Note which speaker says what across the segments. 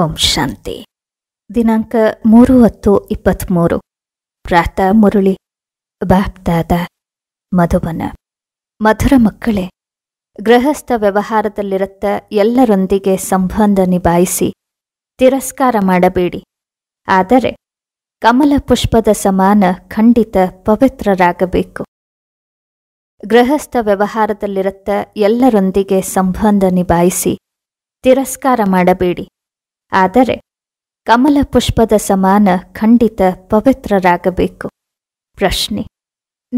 Speaker 1: ಓಂ ಶಾಂತಿ ದಿನಾಂಕ ಮೂರು ಹತ್ತು ಇಪ್ಪತ್ತ್ಮೂರು ಪ್ರಾತಃ ಮುರುಳಿ ಬಾಪ್ತಾದ ಮಧುಬನ ಮಧುರ ಮಕ್ಕಳೇ ಗೃಹಸ್ಥ ವ್ಯವಹಾರದಲ್ಲಿರತ್ತ ಎಲ್ಲರೊಂದಿಗೆ ಸಂಬಂಧ ನಿಭಾಯಿಸಿ ತಿರಸ್ಕಾರ ಮಾಡಬೇಡಿ ಆದರೆ ಕಮಲ ಪುಷ್ಪದ ಸಮಾನ ಖಂಡಿತ ಪವಿತ್ರರಾಗಬೇಕು ಗೃಹಸ್ಥ ವ್ಯವಹಾರದಲ್ಲಿರತ್ತ ಎಲ್ಲರೊಂದಿಗೆ ಸಂಬಂಧ ನಿಭಾಯಿಸಿ ತಿರಸ್ಕಾರ ಮಾಡಬೇಡಿ ಆದರೆ ಕಮಲ ಪುಷ್ಪದ ಸಮಾನ ಖಂಡಿತ ಪವಿತ್ರರಾಗಬೇಕು ಪ್ರಶ್ನೆ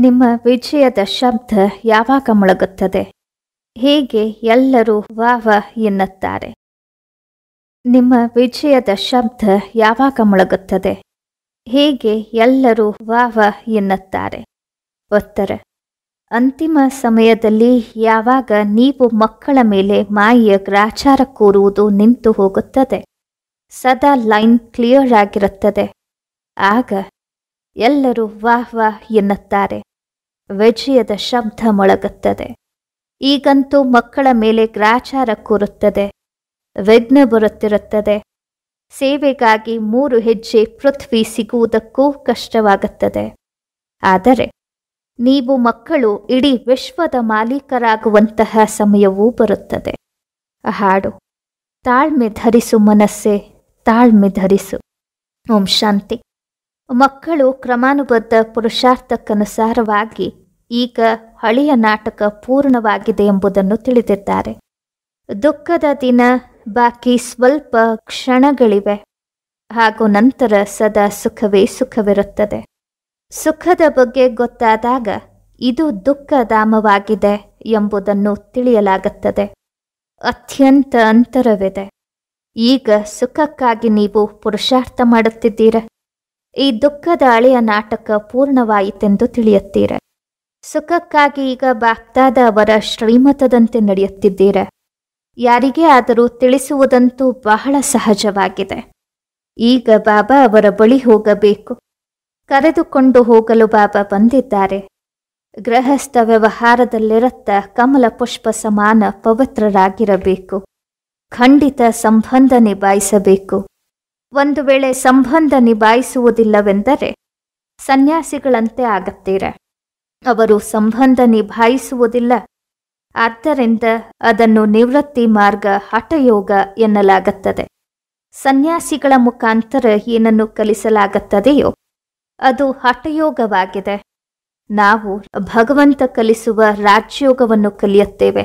Speaker 1: ನಿಮ್ಮ ವಿಜಯದ ಶಬ್ದ ಯಾವಾಗ ಮೊಳಗುತ್ತದೆ ಹೇಗೆ ಎಲ್ಲರೂ ವಾವ ಎನ್ನುತ್ತಾರೆ ನಿಮ್ಮ ವಿಜಯದ ಶಬ್ದ ಯಾವಾಗ ಮೊಳಗುತ್ತದೆ ಹೇಗೆ ಎಲ್ಲರೂ ವಾವ ಎನ್ನುತ್ತಾರೆ ಉತ್ತರ ಅಂತಿಮ ಸಮಯದಲ್ಲಿ ಯಾವಾಗ ನೀವು ಮಕ್ಕಳ ಮೇಲೆ ಮಾಯ ಗ್ರಾಚಾರ ಕೂರುವುದು ನಿಂತು ಹೋಗುತ್ತದೆ ಸದಾ ಲೈನ್ ಕ್ಲಿಯರ್ ಆಗಿರುತ್ತದೆ ಆಗ ಎಲ್ಲರೂ ವಾಹ್ ವಾಹ್ ಎನ್ನುತ್ತಾರೆ ವಿಜಯದ ಶಬ್ದ ಮೊಳಗುತ್ತದೆ ಈಗಂತೂ ಮಕ್ಕಳ ಮೇಲೆ ಗ್ರಾಚಾರ ಕೂರುತ್ತದೆ ವಿಘ್ನ ಬರುತ್ತಿರುತ್ತದೆ ಸೇವೆಗಾಗಿ ಮೂರು ಹೆಜ್ಜೆ ಪೃಥ್ವಿ ಸಿಗುವುದಕ್ಕೂ ಕಷ್ಟವಾಗುತ್ತದೆ ಆದರೆ ನೀವು ಮಕ್ಕಳು ಇಡೀ ವಿಶ್ವದ ಮಾಲೀಕರಾಗುವಂತಹ ಸಮಯವೂ ಬರುತ್ತದೆ ಹಾಡು ತಾಳ್ಮೆ ಧರಿಸು ಮನಸ್ಸೆ ತಾಳ್ಮೆ ಧರಿಸು ಓಂ ಶಾಂತಿ ಮಕ್ಕಳು ಕ್ರಮಾನುಬದ್ಧ ಪುರುಷಾರ್ಥಕ್ಕನುಸಾರವಾಗಿ ಈಗ ಹಳೆಯ ನಾಟಕ ಪೂರ್ಣವಾಗಿದೆ ಎಂಬುದನ್ನು ತಿಳಿದಿದ್ದಾರೆ ದುಃಖದ ದಿನ ಬಾಕಿ ಸ್ವಲ್ಪ ಕ್ಷಣಗಳಿವೆ ಹಾಗೂ ನಂತರ ಸದಾ ಸುಖವೇ ಸುಖವಿರುತ್ತದೆ ಸುಖದ ಬಗ್ಗೆ ಗೊತ್ತಾದಾಗ ಇದು ಧಾಮವಾಗಿದೆ ಎಂಬುದನ್ನು ತಿಳಿಯಲಾಗುತ್ತದೆ ಅತ್ಯಂತ ಅಂತರವಿದೆ ಈಗ ಸುಖಕ್ಕಾಗಿ ನೀವು ಪುರುಷಾರ್ಥ ಮಾಡುತ್ತಿದ್ದೀರ ಈ ದುಃಖದ ಅಳೆಯ ನಾಟಕ ಪೂರ್ಣವಾಯಿತೆಂದು ತಿಳಿಯುತ್ತೀರ ಸುಖಕ್ಕಾಗಿ ಈಗ ಬಾಕ್ತಾದ ಅವರ ಶ್ರೀಮತದಂತೆ ನಡೆಯುತ್ತಿದ್ದೀರ ಯಾರಿಗೆ ಆದರೂ ತಿಳಿಸುವುದಂತೂ ಬಹಳ ಸಹಜವಾಗಿದೆ ಈಗ ಬಾಬಾ ಅವರ ಬಳಿ ಹೋಗಬೇಕು ಕರೆದುಕೊಂಡು ಹೋಗಲು ಬಾಬಾ ಬಂದಿದ್ದಾರೆ ಗೃಹಸ್ಥ ವ್ಯವಹಾರದಲ್ಲಿರತ್ತ ಕಮಲ ಪುಷ್ಪ ಸಮಾನ ಪವಿತ್ರರಾಗಿರಬೇಕು ಖಂಡಿತ ಸಂಬಂಧ ನಿಭಾಯಿಸಬೇಕು ಒಂದು ವೇಳೆ ಸಂಬಂಧ ನಿಭಾಯಿಸುವುದಿಲ್ಲವೆಂದರೆ ಸನ್ಯಾಸಿಗಳಂತೆ ಆಗತ್ತೀರ ಅವರು ಸಂಬಂಧ ನಿಭಾಯಿಸುವುದಿಲ್ಲ ಆದ್ದರಿಂದ ಅದನ್ನು ನಿವೃತ್ತಿ ಮಾರ್ಗ ಹಠಯೋಗ ಎನ್ನಲಾಗುತ್ತದೆ ಸನ್ಯಾಸಿಗಳ ಮುಖಾಂತರ ಏನನ್ನು ಕಲಿಸಲಾಗುತ್ತದೆಯೋ ಅದು ಹಠಯೋಗವಾಗಿದೆ ನಾವು ಭಗವಂತ ಕಲಿಸುವ ರಾಜ್ಯೋಗವನ್ನು ಕಲಿಯುತ್ತೇವೆ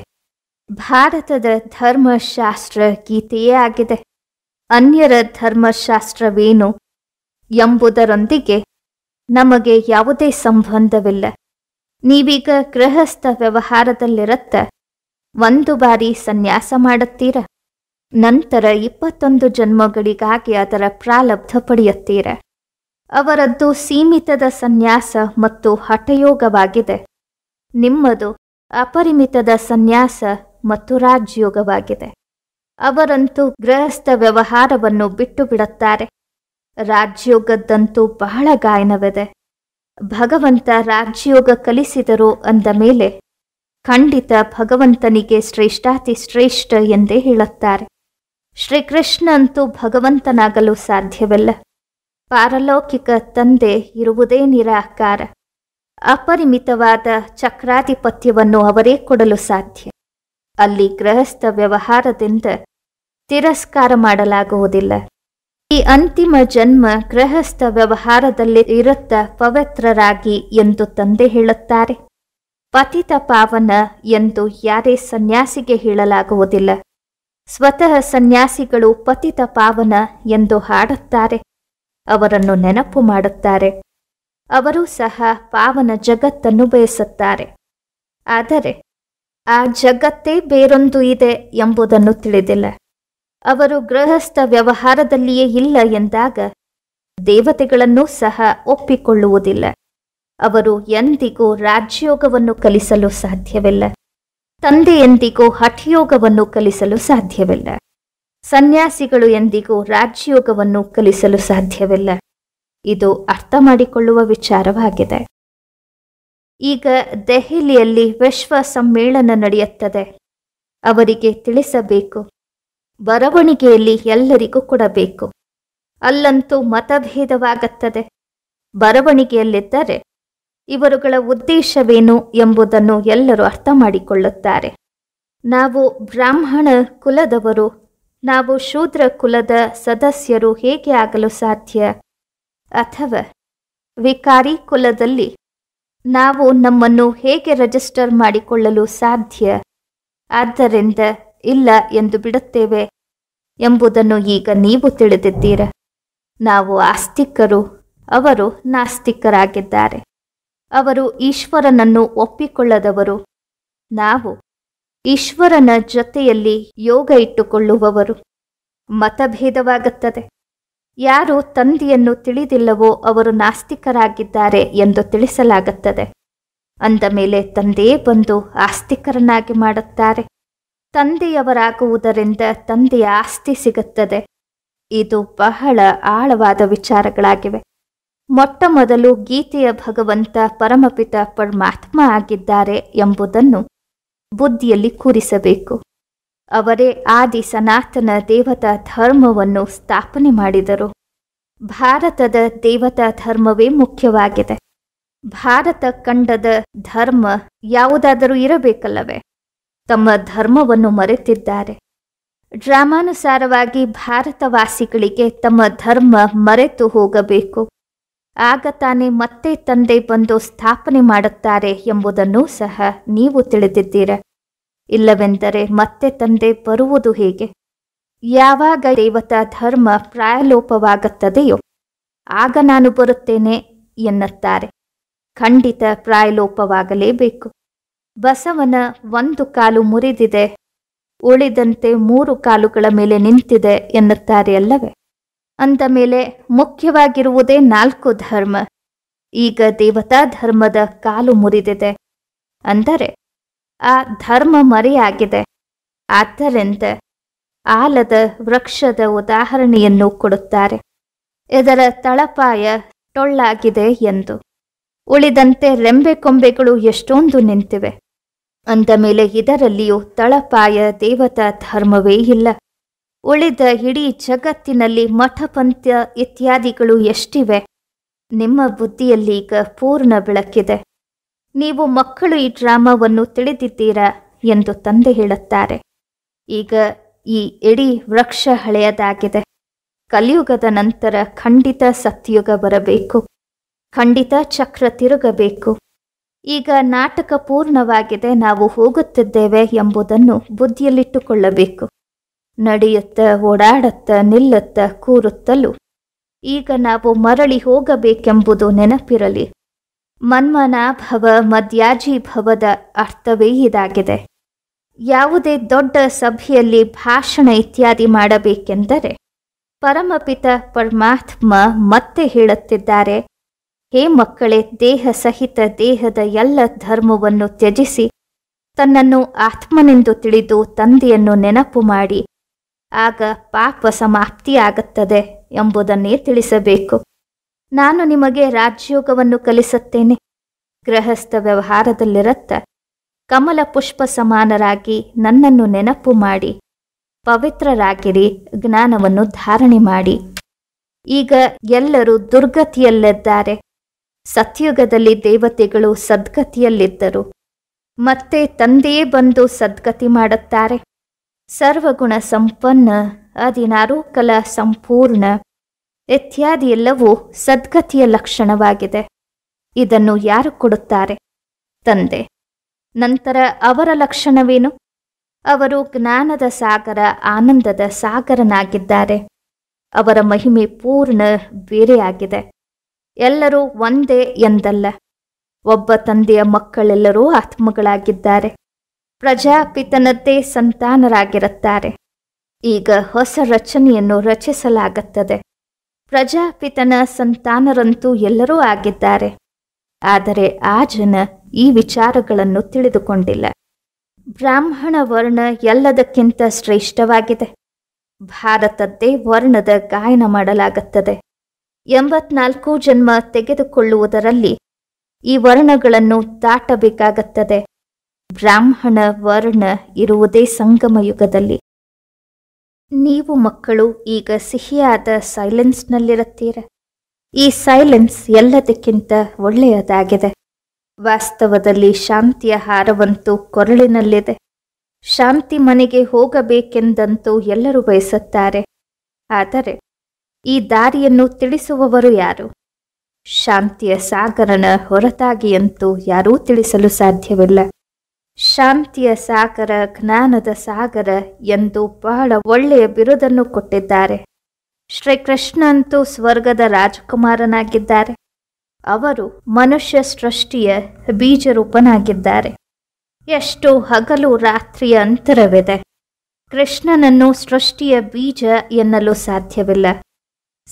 Speaker 1: ಭಾರತದ ಧರ್ಮಶಾಸ್ತ್ರ ಗೀತೆಯೇ ಆಗಿದೆ ಅನ್ಯರ ಧರ್ಮಶಾಸ್ತ್ರವೇನು ಎಂಬುದರೊಂದಿಗೆ ನಮಗೆ ಯಾವುದೇ ಸಂಬಂಧವಿಲ್ಲ ನೀವೀಗ ಗೃಹಸ್ಥ ವ್ಯವಹಾರದಲ್ಲಿರತ್ತ ಒಂದು ಬಾರಿ ಸನ್ಯಾಸ ಮಾಡುತ್ತೀರ ನಂತರ ಇಪ್ಪತ್ತೊಂದು ಜನ್ಮಗಳಿಗಾಗಿ ಅದರ ಪ್ರಾಲಬ್ಧ ಪಡೆಯುತ್ತೀರ ಅವರದ್ದು ಸೀಮಿತದ ಸನ್ಯಾಸ ಮತ್ತು ಹಠಯೋಗವಾಗಿದೆ ನಿಮ್ಮದು ಅಪರಿಮಿತದ ಸನ್ಯಾಸ ಮತ್ತು ರಾಜ್ಯೋಗವಾಗಿದೆ ಅವರಂತೂ ಗೃಹಸ್ಥ ವ್ಯವಹಾರವನ್ನು ಬಿಟ್ಟು ಬಿಡುತ್ತಾರೆ ರಾಜ್ಯೋಗದ್ದಂತೂ ಬಹಳ ಗಾಯನವಿದೆ ಭಗವಂತ ರಾಜ್ಯೋಗ ಕಲಿಸಿದರು ಅಂದ ಮೇಲೆ ಖಂಡಿತ ಭಗವಂತನಿಗೆ ಶ್ರೇಷ್ಠಾತಿ ಶ್ರೇಷ್ಠ ಎಂದೇ ಹೇಳುತ್ತಾರೆ ಶ್ರೀಕೃಷ್ಣ ಅಂತೂ ಭಗವಂತನಾಗಲು ಸಾಧ್ಯವಿಲ್ಲ ಪಾರಲೌಕಿಕ ತಂದೆ ಇರುವುದೇ ನಿರಾಕಾರ ಅಪರಿಮಿತವಾದ ಚಕ್ರಾಧಿಪತ್ಯವನ್ನು ಅವರೇ ಕೊಡಲು ಸಾಧ್ಯ ಅಲ್ಲಿ ಗೃಹಸ್ಥ ವ್ಯವಹಾರದಿಂದ ತಿರಸ್ಕಾರ ಮಾಡಲಾಗುವುದಿಲ್ಲ ಈ ಅಂತಿಮ ಜನ್ಮ ಗೃಹಸ್ಥ ವ್ಯವಹಾರದಲ್ಲಿ ಇರುತ್ತ ಪವಿತ್ರರಾಗಿ ಎಂದು ತಂದೆ ಹೇಳುತ್ತಾರೆ ಪತಿತ ಪಾವನ ಎಂದು ಯಾರೇ ಸನ್ಯಾಸಿಗೆ ಹೇಳಲಾಗುವುದಿಲ್ಲ ಸ್ವತಃ ಸನ್ಯಾಸಿಗಳು ಪತಿತ ಪಾವನ ಎಂದು ಹಾಡುತ್ತಾರೆ ಅವರನ್ನು ನೆನಪು ಮಾಡುತ್ತಾರೆ ಅವರು ಸಹ ಪಾವನ ಜಗತ್ತನ್ನು ಬಯಸುತ್ತಾರೆ ಆದರೆ ಆ ಜಗತ್ತೇ ಬೇರೊಂದು ಇದೆ ಎಂಬುದನ್ನು ತಿಳಿದಿಲ್ಲ ಅವರು ಗೃಹಸ್ಥ ವ್ಯವಹಾರದಲ್ಲಿಯೇ ಇಲ್ಲ ಎಂದಾಗ ದೇವತೆಗಳನ್ನು ಸಹ ಒಪ್ಪಿಕೊಳ್ಳುವುದಿಲ್ಲ ಅವರು ಎಂದಿಗೂ ರಾಜ್ಯೋಗವನ್ನು ಕಲಿಸಲು ಸಾಧ್ಯವಿಲ್ಲ ತಂದೆ ಹಠಿಯೋಗವನ್ನು ಕಲಿಸಲು ಸಾಧ್ಯವಿಲ್ಲ ಸನ್ಯಾಸಿಗಳು ಎಂದಿಗೂ ರಾಜ್ಯೋಗವನ್ನು ಕಲಿಸಲು ಸಾಧ್ಯವಿಲ್ಲ ಇದು ಅರ್ಥ ಮಾಡಿಕೊಳ್ಳುವ ವಿಚಾರವಾಗಿದೆ ಈಗ ದೆಹಲಿಯಲ್ಲಿ ವಿಶ್ವ ಸಮ್ಮೇಳನ ನಡೆಯುತ್ತದೆ ಅವರಿಗೆ ತಿಳಿಸಬೇಕು ಬರವಣಿಗೆಯಲ್ಲಿ ಎಲ್ಲರಿಗೂ ಕೊಡಬೇಕು ಅಲ್ಲಂತೂ ಮತಭೇದವಾಗುತ್ತದೆ ಬರವಣಿಗೆಯಲ್ಲಿದ್ದರೆ ಇವರುಗಳ ಉದ್ದೇಶವೇನು ಎಂಬುದನ್ನು ಎಲ್ಲರೂ ಅರ್ಥ ಮಾಡಿಕೊಳ್ಳುತ್ತಾರೆ ನಾವು ಬ್ರಾಹ್ಮಣ ಕುಲದವರು ನಾವು ಶೂದ್ರ ಕುಲದ ಸದಸ್ಯರು ಹೇಗೆ ಆಗಲು ಸಾಧ್ಯ ಅಥವಾ ವಿಕಾರಿ ಕುಲದಲ್ಲಿ ನಾವು ನಮ್ಮನ್ನು ಹೇಗೆ ರಿಜಿಸ್ಟರ್ ಮಾಡಿಕೊಳ್ಳಲು ಸಾಧ್ಯ ಆದ್ದರಿಂದ ಇಲ್ಲ ಎಂದು ಬಿಡುತ್ತೇವೆ ಎಂಬುದನ್ನು ಈಗ ನೀವು ತಿಳಿದಿದ್ದೀರ ನಾವು ಆಸ್ತಿಕರು ಅವರು ನಾಸ್ತಿಕರಾಗಿದ್ದಾರೆ ಅವರು ಈಶ್ವರನನ್ನು ಒಪ್ಪಿಕೊಳ್ಳದವರು ನಾವು ಈಶ್ವರನ ಜೊತೆಯಲ್ಲಿ ಯೋಗ ಇಟ್ಟುಕೊಳ್ಳುವವರು ಮತಭೇದವಾಗುತ್ತದೆ ಯಾರು ತಂದೆಯನ್ನು ತಿಳಿದಿಲ್ಲವೋ ಅವರು ನಾಸ್ತಿಕರಾಗಿದ್ದಾರೆ ಎಂದು ತಿಳಿಸಲಾಗುತ್ತದೆ ಅಂದ ಮೇಲೆ ತಂದೆಯೇ ಬಂದು ಆಸ್ತಿಕರನ್ನಾಗಿ ಮಾಡುತ್ತಾರೆ ತಂದೆಯವರಾಗುವುದರಿಂದ ತಂದೆಯ ಆಸ್ತಿ ಸಿಗುತ್ತದೆ ಇದು ಬಹಳ ಆಳವಾದ ವಿಚಾರಗಳಾಗಿವೆ ಮೊಟ್ಟ ಮೊದಲು ಗೀತೆಯ ಭಗವಂತ ಪರಮಪಿತ ಪರಮಾತ್ಮ ಆಗಿದ್ದಾರೆ ಎಂಬುದನ್ನು ಬುದ್ಧಿಯಲ್ಲಿ ಕೂರಿಸಬೇಕು ಅವರೇ ಆದಿ ಸನಾತನ ದೇವತಾ ಧರ್ಮವನ್ನು ಸ್ಥಾಪನೆ ಮಾಡಿದರು ಭಾರತದ ದೇವತಾ ಧರ್ಮವೇ ಮುಖ್ಯವಾಗಿದೆ ಭಾರತ ಕಂಡದ ಧರ್ಮ ಯಾವುದಾದರೂ ಇರಬೇಕಲ್ಲವೇ ತಮ್ಮ ಧರ್ಮವನ್ನು ಮರೆತಿದ್ದಾರೆ ಡ್ರಾಮಾನುಸಾರವಾಗಿ ಭಾರತವಾಸಿಗಳಿಗೆ ತಮ್ಮ ಧರ್ಮ ಮರೆತು ಹೋಗಬೇಕು ಆಗ ತಾನೇ ಮತ್ತೆ ತಂದೆ ಬಂದು ಸ್ಥಾಪನೆ ಮಾಡುತ್ತಾರೆ ಎಂಬುದನ್ನು ಸಹ ನೀವು ತಿಳಿದಿದ್ದೀರಾ ಇಲ್ಲವೆಂದರೆ ಮತ್ತೆ ತಂದೆ ಬರುವುದು ಹೇಗೆ ಯಾವಾಗ ದೇವತಾ ಧರ್ಮ ಪ್ರಾಯಲೋಪವಾಗುತ್ತದೆಯೋ ಆಗ ನಾನು ಬರುತ್ತೇನೆ ಎನ್ನುತ್ತಾರೆ ಖಂಡಿತ ಪ್ರಾಯಲೋಪವಾಗಲೇಬೇಕು ಬಸವನ ಒಂದು ಕಾಲು ಮುರಿದಿದೆ ಉಳಿದಂತೆ ಮೂರು ಕಾಲುಗಳ ಮೇಲೆ ನಿಂತಿದೆ ಎನ್ನುತ್ತಾರೆ ಅಲ್ಲವೇ ಅಂದ ಮೇಲೆ ಮುಖ್ಯವಾಗಿರುವುದೇ ನಾಲ್ಕು ಧರ್ಮ ಈಗ ದೇವತಾ ಧರ್ಮದ ಕಾಲು ಮುರಿದಿದೆ ಅಂದರೆ ಆ ಧರ್ಮ ಮರೆಯಾಗಿದೆ ಆದ್ದರಿಂದ ಆಲದ ವೃಕ್ಷದ ಉದಾಹರಣೆಯನ್ನು ಕೊಡುತ್ತಾರೆ ಇದರ ತಳಪಾಯ ಟೊಳ್ಳಾಗಿದೆ ಎಂದು ಉಳಿದಂತೆ ರೆಂಬೆ ಕೊಂಬೆಗಳು ಎಷ್ಟೊಂದು ನಿಂತಿವೆ ಅಂದ ಮೇಲೆ ಇದರಲ್ಲಿಯೂ ತಳಪಾಯ ದೇವತಾ ಧರ್ಮವೇ ಇಲ್ಲ ಉಳಿದ ಇಡೀ ಜಗತ್ತಿನಲ್ಲಿ ಪಂಥ್ಯ ಇತ್ಯಾದಿಗಳು ಎಷ್ಟಿವೆ ನಿಮ್ಮ ಬುದ್ಧಿಯಲ್ಲಿ ಈಗ ಪೂರ್ಣ ಬೆಳಕಿದೆ ನೀವು ಮಕ್ಕಳು ಈ ಡ್ರಾಮಾವನ್ನು ತಿಳಿದಿದ್ದೀರಾ ಎಂದು ತಂದೆ ಹೇಳುತ್ತಾರೆ ಈಗ ಈ ಎಡಿ ವೃಕ್ಷ ಹಳೆಯದಾಗಿದೆ ಕಲಿಯುಗದ ನಂತರ ಖಂಡಿತ ಸತ್ಯುಗ ಬರಬೇಕು ಖಂಡಿತ ಚಕ್ರ ತಿರುಗಬೇಕು ಈಗ ನಾಟಕ ಪೂರ್ಣವಾಗಿದೆ ನಾವು ಹೋಗುತ್ತಿದ್ದೇವೆ ಎಂಬುದನ್ನು ಬುದ್ಧಿಯಲ್ಲಿಟ್ಟುಕೊಳ್ಳಬೇಕು ನಡೆಯುತ್ತ ಓಡಾಡುತ್ತ ನಿಲ್ಲುತ್ತ ಕೂರುತ್ತಲೂ ಈಗ ನಾವು ಮರಳಿ ಹೋಗಬೇಕೆಂಬುದು ನೆನಪಿರಲಿ ಮನ್ಮನಾಭವ ಭವದ ಅರ್ಥವೇ ಇದಾಗಿದೆ ಯಾವುದೇ ದೊಡ್ಡ ಸಭೆಯಲ್ಲಿ ಭಾಷಣ ಇತ್ಯಾದಿ ಮಾಡಬೇಕೆಂದರೆ ಪರಮಪಿತ ಪರಮಾತ್ಮ ಮತ್ತೆ ಹೇಳುತ್ತಿದ್ದಾರೆ ಹೇ ಮಕ್ಕಳೇ ದೇಹ ಸಹಿತ ದೇಹದ ಎಲ್ಲ ಧರ್ಮವನ್ನು ತ್ಯಜಿಸಿ ತನ್ನನ್ನು ಆತ್ಮನೆಂದು ತಿಳಿದು ತಂದೆಯನ್ನು ನೆನಪು ಮಾಡಿ ಆಗ ಪಾಪ ಸಮಾಪ್ತಿಯಾಗುತ್ತದೆ ಎಂಬುದನ್ನೇ ತಿಳಿಸಬೇಕು ನಾನು ನಿಮಗೆ ರಾಜ್ಯೋಗವನ್ನು ಕಲಿಸುತ್ತೇನೆ ಗೃಹಸ್ಥ ವ್ಯವಹಾರದಲ್ಲಿರತ್ತ ಕಮಲ ಪುಷ್ಪ ಸಮಾನರಾಗಿ ನನ್ನನ್ನು ನೆನಪು ಮಾಡಿ ಪವಿತ್ರರಾಗಿರಿ ಜ್ಞಾನವನ್ನು ಧಾರಣೆ ಮಾಡಿ ಈಗ ಎಲ್ಲರೂ ದುರ್ಗತಿಯಲ್ಲಿದ್ದಾರೆ ಸತ್ಯುಗದಲ್ಲಿ ದೇವತೆಗಳು ಸದ್ಗತಿಯಲ್ಲಿದ್ದರು ಮತ್ತೆ ತಂದೆಯೇ ಬಂದು ಸದ್ಗತಿ ಮಾಡುತ್ತಾರೆ ಸರ್ವಗುಣ ಸಂಪನ್ನ ಅದಿನಾರು ಕಲ ಸಂಪೂರ್ಣ ಇತ್ಯಾದಿ ಎಲ್ಲವೂ ಸದ್ಗತಿಯ ಲಕ್ಷಣವಾಗಿದೆ ಇದನ್ನು ಯಾರು ಕೊಡುತ್ತಾರೆ ತಂದೆ ನಂತರ ಅವರ ಲಕ್ಷಣವೇನು ಅವರು ಜ್ಞಾನದ ಸಾಗರ ಆನಂದದ ಸಾಗರನಾಗಿದ್ದಾರೆ ಅವರ ಮಹಿಮೆ ಪೂರ್ಣ ಬೇರೆಯಾಗಿದೆ ಎಲ್ಲರೂ ಒಂದೇ ಎಂದಲ್ಲ ಒಬ್ಬ ತಂದೆಯ ಮಕ್ಕಳೆಲ್ಲರೂ ಆತ್ಮಗಳಾಗಿದ್ದಾರೆ ಪ್ರಜಾಪಿತನದ್ದೇ ಸಂತಾನರಾಗಿರುತ್ತಾರೆ ಈಗ ಹೊಸ ರಚನೆಯನ್ನು ರಚಿಸಲಾಗುತ್ತದೆ ಪ್ರಜಾಪಿತನ ಸಂತಾನರಂತೂ ಎಲ್ಲರೂ ಆಗಿದ್ದಾರೆ ಆದರೆ ಆ ಜನ ಈ ವಿಚಾರಗಳನ್ನು ತಿಳಿದುಕೊಂಡಿಲ್ಲ ಬ್ರಾಹ್ಮಣ ವರ್ಣ ಎಲ್ಲದಕ್ಕಿಂತ ಶ್ರೇಷ್ಠವಾಗಿದೆ ಭಾರತದ್ದೇ ವರ್ಣದ ಗಾಯನ ಮಾಡಲಾಗುತ್ತದೆ ಎಂಬತ್ನಾಲ್ಕು ಜನ್ಮ ತೆಗೆದುಕೊಳ್ಳುವುದರಲ್ಲಿ ಈ ವರ್ಣಗಳನ್ನು ದಾಟಬೇಕಾಗುತ್ತದೆ ಬ್ರಾಹ್ಮಣ ವರ್ಣ ಇರುವುದೇ ಸಂಗಮ ಯುಗದಲ್ಲಿ ನೀವು ಮಕ್ಕಳು ಈಗ ಸಿಹಿಯಾದ ಸೈಲೆನ್ಸ್ನಲ್ಲಿರುತ್ತೀರ ಈ ಸೈಲೆನ್ಸ್ ಎಲ್ಲದಕ್ಕಿಂತ ಒಳ್ಳೆಯದಾಗಿದೆ ವಾಸ್ತವದಲ್ಲಿ ಶಾಂತಿಯ ಹಾರವಂತೂ ಕೊರಳಿನಲ್ಲಿದೆ ಶಾಂತಿ ಮನೆಗೆ ಹೋಗಬೇಕೆಂದಂತೂ ಎಲ್ಲರೂ ಬಯಸುತ್ತಾರೆ ಆದರೆ ಈ ದಾರಿಯನ್ನು ತಿಳಿಸುವವರು ಯಾರು ಶಾಂತಿಯ ಸಾಗರನ ಹೊರತಾಗಿಯಂತೂ ಯಾರೂ ತಿಳಿಸಲು ಸಾಧ್ಯವಿಲ್ಲ ಶಾಂತಿಯ ಸಾಗರ ಜ್ಞಾನದ ಸಾಗರ ಎಂದು ಬಹಳ ಒಳ್ಳೆಯ ಬಿರುದನ್ನು ಕೊಟ್ಟಿದ್ದಾರೆ ಅಂತೂ ಸ್ವರ್ಗದ ರಾಜಕುಮಾರನಾಗಿದ್ದಾರೆ ಅವರು ಮನುಷ್ಯ ಸೃಷ್ಟಿಯ ಬೀಜರೂಪನಾಗಿದ್ದಾರೆ ಎಷ್ಟು ಹಗಲು ರಾತ್ರಿಯ ಅಂತರವಿದೆ ಕೃಷ್ಣನನ್ನು ಸೃಷ್ಟಿಯ ಬೀಜ ಎನ್ನಲು ಸಾಧ್ಯವಿಲ್ಲ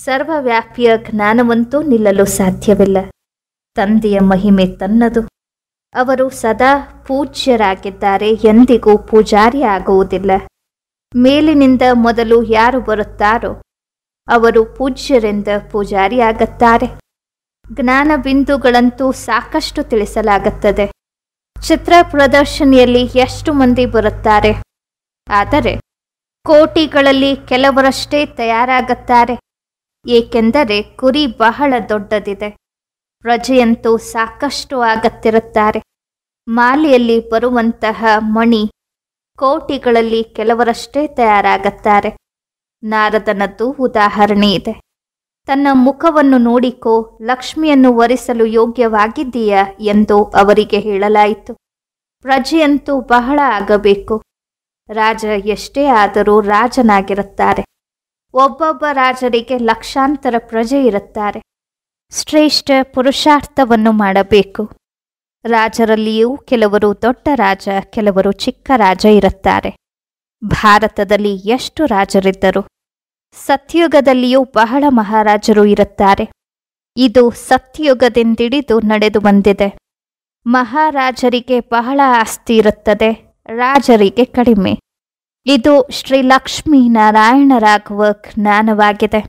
Speaker 1: ಸರ್ವವ್ಯಾಪಿಯ ಜ್ಞಾನವಂತೂ ನಿಲ್ಲಲು ಸಾಧ್ಯವಿಲ್ಲ ತಂದೆಯ ಮಹಿಮೆ ತನ್ನದು ಅವರು ಸದಾ ಪೂಜ್ಯರಾಗಿದ್ದಾರೆ ಎಂದಿಗೂ ಪೂಜಾರಿ ಆಗುವುದಿಲ್ಲ ಮೇಲಿನಿಂದ ಮೊದಲು ಯಾರು ಬರುತ್ತಾರೋ ಅವರು ಪೂಜ್ಯರಿಂದ ಪೂಜಾರಿಯಾಗುತ್ತಾರೆ ಜ್ಞಾನ ಬಿಂದುಗಳಂತೂ ಸಾಕಷ್ಟು ತಿಳಿಸಲಾಗುತ್ತದೆ ಚಿತ್ರ ಪ್ರದರ್ಶನಿಯಲ್ಲಿ ಎಷ್ಟು ಮಂದಿ ಬರುತ್ತಾರೆ ಆದರೆ ಕೋಟಿಗಳಲ್ಲಿ ಕೆಲವರಷ್ಟೇ ತಯಾರಾಗುತ್ತಾರೆ ಏಕೆಂದರೆ ಕುರಿ ಬಹಳ ದೊಡ್ಡದಿದೆ ಪ್ರಜೆಯಂತೂ ಸಾಕಷ್ಟು ಆಗತ್ತಿರುತ್ತಾರೆ ಮಾಲೆಯಲ್ಲಿ ಬರುವಂತಹ ಮಣಿ ಕೋಟಿಗಳಲ್ಲಿ ಕೆಲವರಷ್ಟೇ ತಯಾರಾಗುತ್ತಾರೆ ನಾರದನದ್ದು ಉದಾಹರಣೆ ಇದೆ ತನ್ನ ಮುಖವನ್ನು ನೋಡಿಕೋ ಲಕ್ಷ್ಮಿಯನ್ನು ವರಿಸಲು ಯೋಗ್ಯವಾಗಿದ್ದೀಯಾ ಎಂದು ಅವರಿಗೆ ಹೇಳಲಾಯಿತು ಪ್ರಜೆಯಂತೂ ಬಹಳ ಆಗಬೇಕು ರಾಜ ಎಷ್ಟೇ ಆದರೂ ರಾಜನಾಗಿರುತ್ತಾರೆ ಒಬ್ಬೊಬ್ಬ ರಾಜರಿಗೆ ಲಕ್ಷಾಂತರ ಪ್ರಜೆ ಇರುತ್ತಾರೆ ಶ್ರೇಷ್ಠ ಪುರುಷಾರ್ಥವನ್ನು ಮಾಡಬೇಕು ರಾಜರಲ್ಲಿಯೂ ಕೆಲವರು ದೊಡ್ಡ ರಾಜ ಕೆಲವರು ಚಿಕ್ಕ ರಾಜ ಇರುತ್ತಾರೆ ಭಾರತದಲ್ಲಿ ಎಷ್ಟು ರಾಜರಿದ್ದರು ಸತ್ಯುಗದಲ್ಲಿಯೂ ಬಹಳ ಮಹಾರಾಜರು ಇರುತ್ತಾರೆ ಇದು ಸತ್ಯುಗದಿಂದಿಡಿದು ನಡೆದು ಬಂದಿದೆ ಮಹಾರಾಜರಿಗೆ ಬಹಳ ಆಸ್ತಿ ಇರುತ್ತದೆ ರಾಜರಿಗೆ ಕಡಿಮೆ ಇದು ಶ್ರೀ ಲಕ್ಷ್ಮೀ ನಾರಾಯಣರಾಗುವ ಜ್ಞಾನವಾಗಿದೆ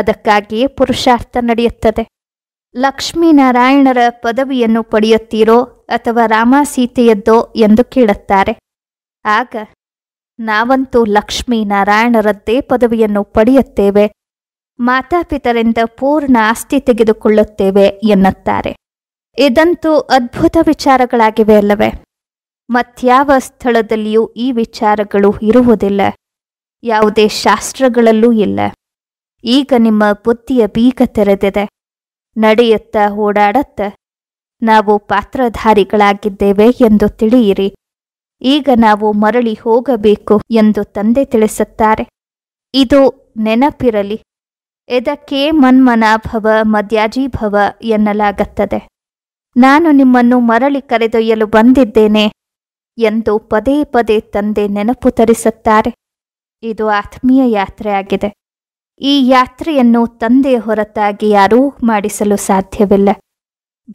Speaker 1: ಅದಕ್ಕಾಗಿಯೇ ಪುರುಷಾರ್ಥ ನಡೆಯುತ್ತದೆ ಲಕ್ಷ್ಮೀನಾರಾಯಣರ ಪದವಿಯನ್ನು ಪಡೆಯುತ್ತೀರೋ ಅಥವಾ ರಾಮ ಸೀತೆಯದ್ದೋ ಎಂದು ಕೇಳುತ್ತಾರೆ ಆಗ ನಾವಂತೂ ಲಕ್ಷ್ಮೀನಾರಾಯಣರದ್ದೇ ಪದವಿಯನ್ನು ಪಡೆಯುತ್ತೇವೆ ಮಾತಾಪಿತರಿಂದ ಪೂರ್ಣ ಆಸ್ತಿ ತೆಗೆದುಕೊಳ್ಳುತ್ತೇವೆ ಎನ್ನುತ್ತಾರೆ ಇದಂತೂ ಅದ್ಭುತ ವಿಚಾರಗಳಾಗಿವೆ ಅಲ್ಲವೇ ಮತ್ಯಾವ ಸ್ಥಳದಲ್ಲಿಯೂ ಈ ವಿಚಾರಗಳು ಇರುವುದಿಲ್ಲ ಯಾವುದೇ ಶಾಸ್ತ್ರಗಳಲ್ಲೂ ಇಲ್ಲ ಈಗ ನಿಮ್ಮ ಬುದ್ಧಿಯ ಬೀಗ ತೆರೆದಿದೆ ನಡೆಯುತ್ತ ಓಡಾಡತ್ತ ನಾವು ಪಾತ್ರಧಾರಿಗಳಾಗಿದ್ದೇವೆ ಎಂದು ತಿಳಿಯಿರಿ ಈಗ ನಾವು ಮರಳಿ ಹೋಗಬೇಕು ಎಂದು ತಂದೆ ತಿಳಿಸುತ್ತಾರೆ ಇದು ನೆನಪಿರಲಿ ಎದಕ್ಕೆ ಮನ್ಮನಾಭವ ಮದ್ಯಾಜೀಭವ ಎನ್ನಲಾಗುತ್ತದೆ ನಾನು ನಿಮ್ಮನ್ನು ಮರಳಿ ಕರೆದೊಯ್ಯಲು ಬಂದಿದ್ದೇನೆ ಎಂದು ಪದೇ ಪದೇ ತಂದೆ ನೆನಪು ತರಿಸುತ್ತಾರೆ ಇದು ಆತ್ಮೀಯ ಯಾತ್ರೆ ಆಗಿದೆ ಈ ಯಾತ್ರೆಯನ್ನು ತಂದೆಯ ಹೊರತಾಗಿ ಯಾರೂ ಮಾಡಿಸಲು ಸಾಧ್ಯವಿಲ್ಲ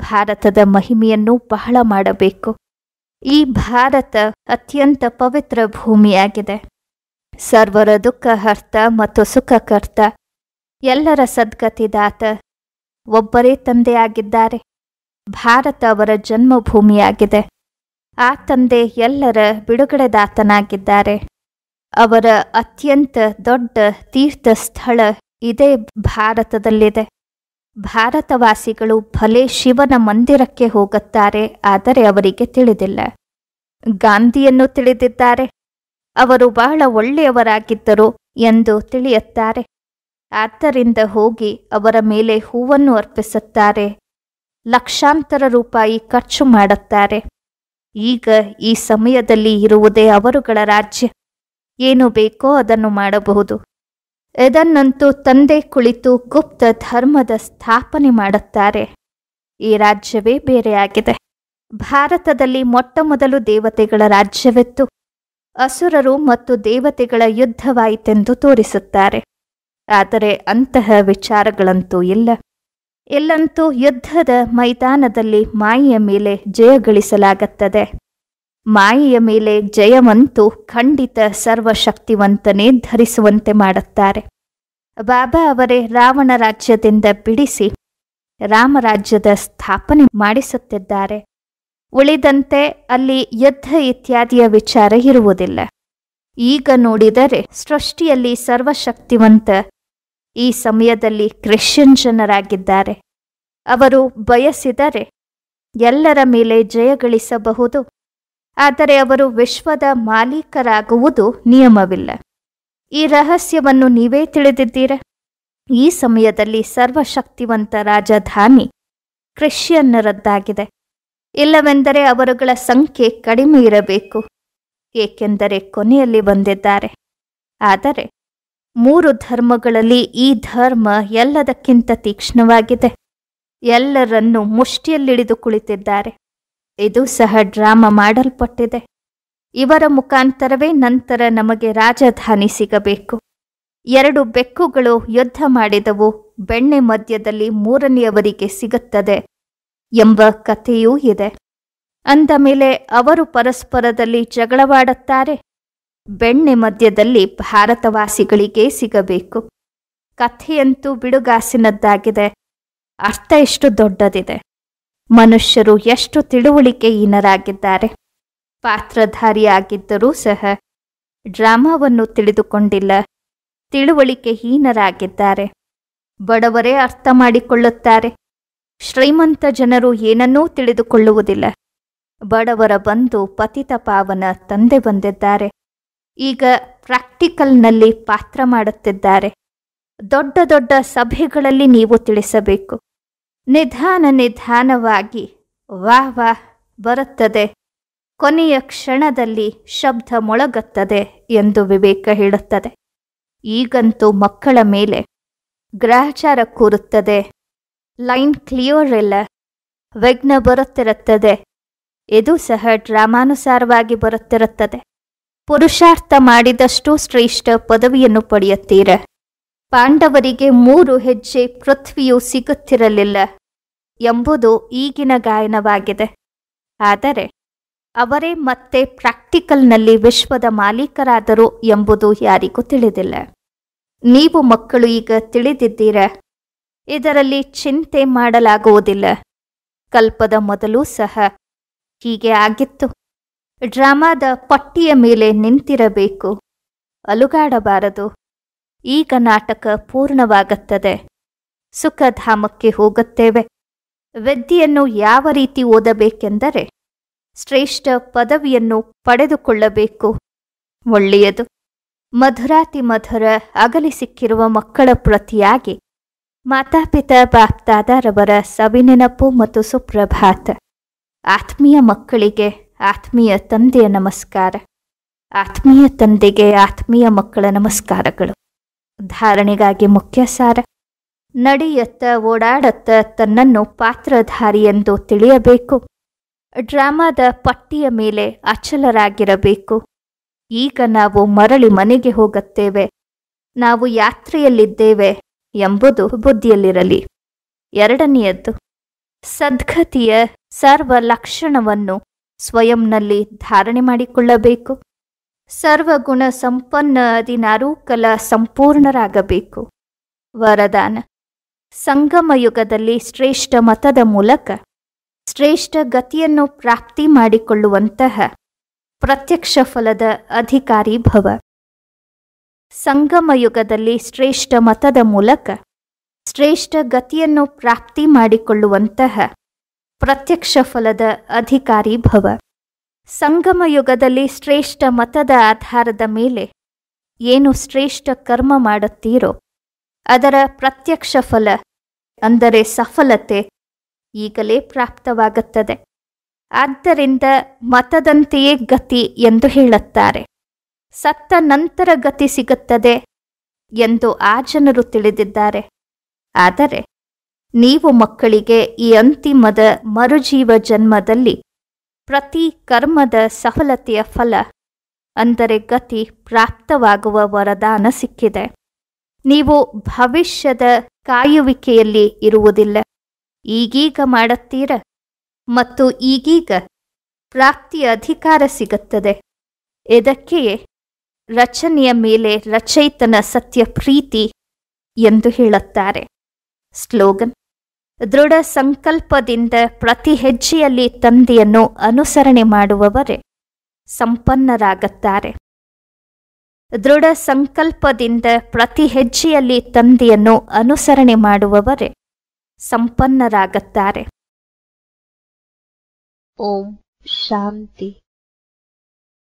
Speaker 1: ಭಾರತದ ಮಹಿಮೆಯನ್ನು ಬಹಳ ಮಾಡಬೇಕು ಈ ಭಾರತ ಅತ್ಯಂತ ಪವಿತ್ರ ಭೂಮಿಯಾಗಿದೆ ಸರ್ವರ ದುಃಖ ಹರ್ತ ಮತ್ತು ಸುಖಕರ್ತ ಎಲ್ಲರ ಸದ್ಗತಿದಾತ ಒಬ್ಬರೇ ತಂದೆಯಾಗಿದ್ದಾರೆ ಭಾರತ ಅವರ ಜನ್ಮಭೂಮಿಯಾಗಿದೆ ಆ ತಂದೆ ಎಲ್ಲರ ಬಿಡುಗಡೆದಾತನಾಗಿದ್ದಾರೆ ಅವರ ಅತ್ಯಂತ ದೊಡ್ಡ ತೀರ್ಥ ಸ್ಥಳ ಇದೇ ಭಾರತದಲ್ಲಿದೆ ಭಾರತವಾಸಿಗಳು ಭಲೇ ಶಿವನ ಮಂದಿರಕ್ಕೆ ಹೋಗುತ್ತಾರೆ ಆದರೆ ಅವರಿಗೆ ತಿಳಿದಿಲ್ಲ ಗಾಂಧಿಯನ್ನು ತಿಳಿದಿದ್ದಾರೆ ಅವರು ಬಹಳ ಒಳ್ಳೆಯವರಾಗಿದ್ದರು ಎಂದು ತಿಳಿಯುತ್ತಾರೆ ಆದ್ದರಿಂದ ಹೋಗಿ ಅವರ ಮೇಲೆ ಹೂವನ್ನು ಅರ್ಪಿಸುತ್ತಾರೆ ಲಕ್ಷಾಂತರ ರೂಪಾಯಿ ಖರ್ಚು ಮಾಡುತ್ತಾರೆ ಈಗ ಈ ಸಮಯದಲ್ಲಿ ಇರುವುದೇ ಅವರುಗಳ ರಾಜ್ಯ ಏನು ಬೇಕೋ ಅದನ್ನು ಮಾಡಬಹುದು ಇದನ್ನಂತೂ ತಂದೆ ಕುಳಿತು ಗುಪ್ತ ಧರ್ಮದ ಸ್ಥಾಪನೆ ಮಾಡುತ್ತಾರೆ ಈ ರಾಜ್ಯವೇ ಬೇರೆಯಾಗಿದೆ ಭಾರತದಲ್ಲಿ ಮೊಟ್ಟಮೊದಲು ದೇವತೆಗಳ ರಾಜ್ಯವಿತ್ತು ಅಸುರರು ಮತ್ತು ದೇವತೆಗಳ ಯುದ್ಧವಾಯಿತೆಂದು ತೋರಿಸುತ್ತಾರೆ ಆದರೆ ಅಂತಹ ವಿಚಾರಗಳಂತೂ ಇಲ್ಲ ಎಲ್ಲಂತೂ ಯುದ್ಧದ ಮೈದಾನದಲ್ಲಿ ಮಾಯಿಯ ಮೇಲೆ ಜಯಗಳಿಸಲಾಗುತ್ತದೆ ಮಾಯೆಯ ಮೇಲೆ ಜಯವಂತು ಖಂಡಿತ ಸರ್ವಶಕ್ತಿವಂತನೇ ಧರಿಸುವಂತೆ ಮಾಡುತ್ತಾರೆ ಬಾಬಾ ಅವರೇ ರಾವಣ ರಾಜ್ಯದಿಂದ ಬಿಡಿಸಿ ರಾಮರಾಜ್ಯದ ಸ್ಥಾಪನೆ ಮಾಡಿಸುತ್ತಿದ್ದಾರೆ ಉಳಿದಂತೆ ಅಲ್ಲಿ ಯುದ್ಧ ಇತ್ಯಾದಿಯ ವಿಚಾರ ಇರುವುದಿಲ್ಲ ಈಗ ನೋಡಿದರೆ ಸೃಷ್ಟಿಯಲ್ಲಿ ಸರ್ವಶಕ್ತಿವಂತ ಈ ಸಮಯದಲ್ಲಿ ಕ್ರಿಶ್ಚಿಯನ್ ಜನರಾಗಿದ್ದಾರೆ ಅವರು ಬಯಸಿದರೆ ಎಲ್ಲರ ಮೇಲೆ ಜಯಗಳಿಸಬಹುದು ಆದರೆ ಅವರು ವಿಶ್ವದ ಮಾಲೀಕರಾಗುವುದು ನಿಯಮವಿಲ್ಲ ಈ ರಹಸ್ಯವನ್ನು ನೀವೇ ತಿಳಿದಿದ್ದೀರಾ ಈ ಸಮಯದಲ್ಲಿ ಸರ್ವಶಕ್ತಿವಂತ ರಾಜಧಾನಿ ಕ್ರಿಶ್ಚಿಯನ್ನರದ್ದಾಗಿದೆ ಇಲ್ಲವೆಂದರೆ ಅವರುಗಳ ಸಂಖ್ಯೆ ಕಡಿಮೆ ಇರಬೇಕು ಏಕೆಂದರೆ ಕೊನೆಯಲ್ಲಿ ಬಂದಿದ್ದಾರೆ ಆದರೆ ಮೂರು ಧರ್ಮಗಳಲ್ಲಿ ಈ ಧರ್ಮ ಎಲ್ಲದಕ್ಕಿಂತ ತೀಕ್ಷ್ಣವಾಗಿದೆ ಎಲ್ಲರನ್ನು ಮುಷ್ಟಿಯಲ್ಲಿಡಿದು ಕುಳಿತಿದ್ದಾರೆ ಇದು ಸಹ ಡ್ರಾಮಾ ಮಾಡಲ್ಪಟ್ಟಿದೆ ಇವರ ಮುಖಾಂತರವೇ ನಂತರ ನಮಗೆ ರಾಜಧಾನಿ ಸಿಗಬೇಕು ಎರಡು ಬೆಕ್ಕುಗಳು ಯುದ್ಧ ಮಾಡಿದವು ಬೆಣ್ಣೆ ಮಧ್ಯದಲ್ಲಿ ಮೂರನೆಯವರಿಗೆ ಸಿಗುತ್ತದೆ ಎಂಬ ಕಥೆಯೂ ಇದೆ ಅಂದ ಮೇಲೆ ಅವರು ಪರಸ್ಪರದಲ್ಲಿ ಜಗಳವಾಡುತ್ತಾರೆ ಬೆಣ್ಣೆ ಮಧ್ಯದಲ್ಲಿ ಭಾರತವಾಸಿಗಳಿಗೆ ಸಿಗಬೇಕು ಕಥೆಯಂತೂ ಬಿಡುಗಾಸಿನದ್ದಾಗಿದೆ ಅರ್ಥ ಎಷ್ಟು ದೊಡ್ಡದಿದೆ ಮನುಷ್ಯರು ಎಷ್ಟು ತಿಳುವಳಿಕೆಹೀನರಾಗಿದ್ದಾರೆ ಪಾತ್ರಧಾರಿಯಾಗಿದ್ದರೂ ಸಹ ಡ್ರಾಮಾವನ್ನು ತಿಳಿದುಕೊಂಡಿಲ್ಲ ತಿಳುವಳಿಕೆಹೀನರಾಗಿದ್ದಾರೆ ಬಡವರೇ ಅರ್ಥ ಮಾಡಿಕೊಳ್ಳುತ್ತಾರೆ ಶ್ರೀಮಂತ ಜನರು ಏನನ್ನೂ ತಿಳಿದುಕೊಳ್ಳುವುದಿಲ್ಲ ಬಡವರ ಬಂಧು ಪತಿತ ಪಾವನ ತಂದೆ ಬಂದಿದ್ದಾರೆ ಈಗ ಪ್ರಾಕ್ಟಿಕಲ್ನಲ್ಲಿ ಪಾತ್ರ ಮಾಡುತ್ತಿದ್ದಾರೆ ದೊಡ್ಡ ದೊಡ್ಡ ಸಭೆಗಳಲ್ಲಿ ನೀವು ತಿಳಿಸಬೇಕು ನಿಧಾನ ನಿಧಾನವಾಗಿ ವಾ ವಾ ಬರುತ್ತದೆ ಕೊನೆಯ ಕ್ಷಣದಲ್ಲಿ ಶಬ್ದ ಮೊಳಗುತ್ತದೆ ಎಂದು ವಿವೇಕ ಹೇಳುತ್ತದೆ ಈಗಂತೂ ಮಕ್ಕಳ ಮೇಲೆ ಗ್ರಹಚಾರ ಕೂರುತ್ತದೆ ಲೈನ್ ಕ್ಲಿಯರ್ ಇಲ್ಲ ವಿಘ್ನ ಬರುತ್ತಿರುತ್ತದೆ ಇದು ಸಹ ಡ್ರಾಮಾನುಸಾರವಾಗಿ ಬರುತ್ತಿರುತ್ತದೆ ಪುರುಷಾರ್ಥ ಮಾಡಿದಷ್ಟು ಶ್ರೇಷ್ಠ ಪದವಿಯನ್ನು ಪಡೆಯುತ್ತೀರ ಪಾಂಡವರಿಗೆ ಮೂರು ಹೆಜ್ಜೆ ಪೃಥ್ವಿಯು ಸಿಗುತ್ತಿರಲಿಲ್ಲ ಎಂಬುದು ಈಗಿನ ಗಾಯನವಾಗಿದೆ ಆದರೆ ಅವರೇ ಮತ್ತೆ ಪ್ರಾಕ್ಟಿಕಲ್ನಲ್ಲಿ ವಿಶ್ವದ ಮಾಲೀಕರಾದರು ಎಂಬುದು ಯಾರಿಗೂ ತಿಳಿದಿಲ್ಲ ನೀವು ಮಕ್ಕಳು ಈಗ ತಿಳಿದಿದ್ದೀರ ಇದರಲ್ಲಿ ಚಿಂತೆ ಮಾಡಲಾಗುವುದಿಲ್ಲ ಕಲ್ಪದ ಮೊದಲು ಸಹ ಹೀಗೆ ಆಗಿತ್ತು ಡ್ರಾಮಾದ ಪಟ್ಟಿಯ ಮೇಲೆ ನಿಂತಿರಬೇಕು ಅಲುಗಾಡಬಾರದು ಈಗ ನಾಟಕ ಪೂರ್ಣವಾಗುತ್ತದೆ ಸುಖಧಾಮಕ್ಕೆ ಹೋಗುತ್ತೇವೆ ವಿದ್ಯೆಯನ್ನು ಯಾವ ರೀತಿ ಓದಬೇಕೆಂದರೆ ಶ್ರೇಷ್ಠ ಪದವಿಯನ್ನು ಪಡೆದುಕೊಳ್ಳಬೇಕು ಒಳ್ಳೆಯದು ಮಧುರಾತಿ ಮಧುರ ಅಗಲಿ ಸಿಕ್ಕಿರುವ ಮಕ್ಕಳ ಪ್ರತಿಯಾಗಿ ಮಾತಾಪಿತಾ ಬಾಪ್ತಾದಾರವರ ಸವಿನೆನಪು ಮತ್ತು ಸುಪ್ರಭಾತ ಆತ್ಮೀಯ ಮಕ್ಕಳಿಗೆ ಆತ್ಮೀಯ ತಂದೆಯ ನಮಸ್ಕಾರ ಆತ್ಮೀಯ ತಂದೆಗೆ ಆತ್ಮೀಯ ಮಕ್ಕಳ ನಮಸ್ಕಾರಗಳು ಧಾರಣೆಗಾಗಿ ಮುಖ್ಯ ಸಾರ ನಡೆಯತ್ತ ಓಡಾಡತ್ತ ತನ್ನನ್ನು ಪಾತ್ರಧಾರಿಯೆಂದು ತಿಳಿಯಬೇಕು ಡ್ರಾಮಾದ ಪಟ್ಟಿಯ ಮೇಲೆ ಅಚಲರಾಗಿರಬೇಕು ಈಗ ನಾವು ಮರಳಿ ಮನೆಗೆ ಹೋಗುತ್ತೇವೆ ನಾವು ಯಾತ್ರೆಯಲ್ಲಿದ್ದೇವೆ ಎಂಬುದು ಬುದ್ಧಿಯಲ್ಲಿರಲಿ ಎರಡನೆಯದ್ದು ಸದ್ಗತಿಯ ಸರ್ವ ಲಕ್ಷಣವನ್ನು ಸ್ವಯಂನಲ್ಲಿ ಧಾರಣೆ ಮಾಡಿಕೊಳ್ಳಬೇಕು ಸರ್ವಗುಣ ಸಂಪನ್ನ ದಿನಾರೂ ಕಲ ಸಂಪೂರ್ಣರಾಗಬೇಕು ವರದಾನ ಸಂಗಮ ಯುಗದಲ್ಲಿ ಶ್ರೇಷ್ಠ ಮತದ ಮೂಲಕ ಶ್ರೇಷ್ಠ ಗತಿಯನ್ನು ಪ್ರಾಪ್ತಿ ಮಾಡಿಕೊಳ್ಳುವಂತಹ ಪ್ರತ್ಯಕ್ಷ ಫಲದ ಅಧಿಕಾರಿ ಭವ ಸಂಗಮ ಯುಗದಲ್ಲಿ ಶ್ರೇಷ್ಠ ಮತದ ಮೂಲಕ ಶ್ರೇಷ್ಠ ಗತಿಯನ್ನು ಪ್ರಾಪ್ತಿ ಮಾಡಿಕೊಳ್ಳುವಂತಹ ಪ್ರತ್ಯಕ್ಷ ಫಲದ ಅಧಿಕಾರಿ ಭವ ಸಂಗಮ ಯುಗದಲ್ಲಿ ಶ್ರೇಷ್ಠ ಮತದ ಆಧಾರದ ಮೇಲೆ ಏನು ಶ್ರೇಷ್ಠ ಕರ್ಮ ಮಾಡುತ್ತೀರೋ ಅದರ ಪ್ರತ್ಯಕ್ಷ ಫಲ ಅಂದರೆ ಸಫಲತೆ ಈಗಲೇ ಪ್ರಾಪ್ತವಾಗುತ್ತದೆ ಆದ್ದರಿಂದ ಮತದಂತೆಯೇ ಗತಿ ಎಂದು ಹೇಳುತ್ತಾರೆ ಸತ್ತ ನಂತರ ಗತಿ ಸಿಗುತ್ತದೆ ಎಂದು ಆ ಜನರು ತಿಳಿದಿದ್ದಾರೆ ಆದರೆ ನೀವು ಮಕ್ಕಳಿಗೆ ಈ ಅಂತಿಮದ ಮರುಜೀವ ಜನ್ಮದಲ್ಲಿ ಪ್ರತಿ ಕರ್ಮದ ಸಫಲತೆಯ ಫಲ ಅಂದರೆ ಗತಿ ಪ್ರಾಪ್ತವಾಗುವ ವರದಾನ ಸಿಕ್ಕಿದೆ ನೀವು ಭವಿಷ್ಯದ ಕಾಯುವಿಕೆಯಲ್ಲಿ ಇರುವುದಿಲ್ಲ ಈಗೀಗ ಮಾಡುತ್ತೀರ ಮತ್ತು ಈಗೀಗ ಪ್ರಾಪ್ತಿಯ ಅಧಿಕಾರ ಸಿಗುತ್ತದೆ ಇದಕ್ಕೆಯೇ ರಚನೆಯ ಮೇಲೆ ರಚಯಿತನ ಸತ್ಯ ಪ್ರೀತಿ ಎಂದು ಹೇಳುತ್ತಾರೆ ಸ್ಲೋಗನ್ ದೃಢ ಸಂಕಲ್ಪದಿಂದ ಪ್ರತಿ ಹೆಜ್ಜೆಯಲ್ಲಿ ತಂದೆಯನ್ನು ಅನುಸರಣೆ ಮಾಡುವವರೇ ಸಂಪನ್ನರಾಗುತ್ತಾರೆ ದೃಢ ಸಂಕಲ್ಪದಿಂದ ಪ್ರತಿ ಹೆಜ್ಜೆಯಲ್ಲಿ ತಂದೆಯನ್ನು ಅನುಸರಣೆ ಮಾಡುವವರೇ ಸಂಪನ್ನರಾಗುತ್ತಾರೆ ಓಂ ಶಾಂತಿ